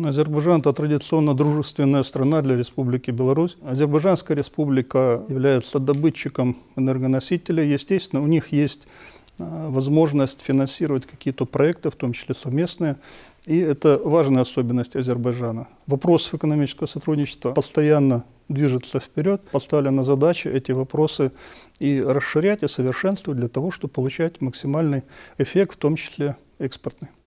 Азербайджан – это традиционно дружественная страна для Республики Беларусь. Азербайджанская республика является добытчиком энергоносителей. Естественно, у них есть а, возможность финансировать какие-то проекты, в том числе совместные. И это важная особенность Азербайджана. Вопрос экономического сотрудничества постоянно движется вперед. Поставлена задача эти вопросы и расширять, и совершенствовать для того, чтобы получать максимальный эффект, в том числе экспортный.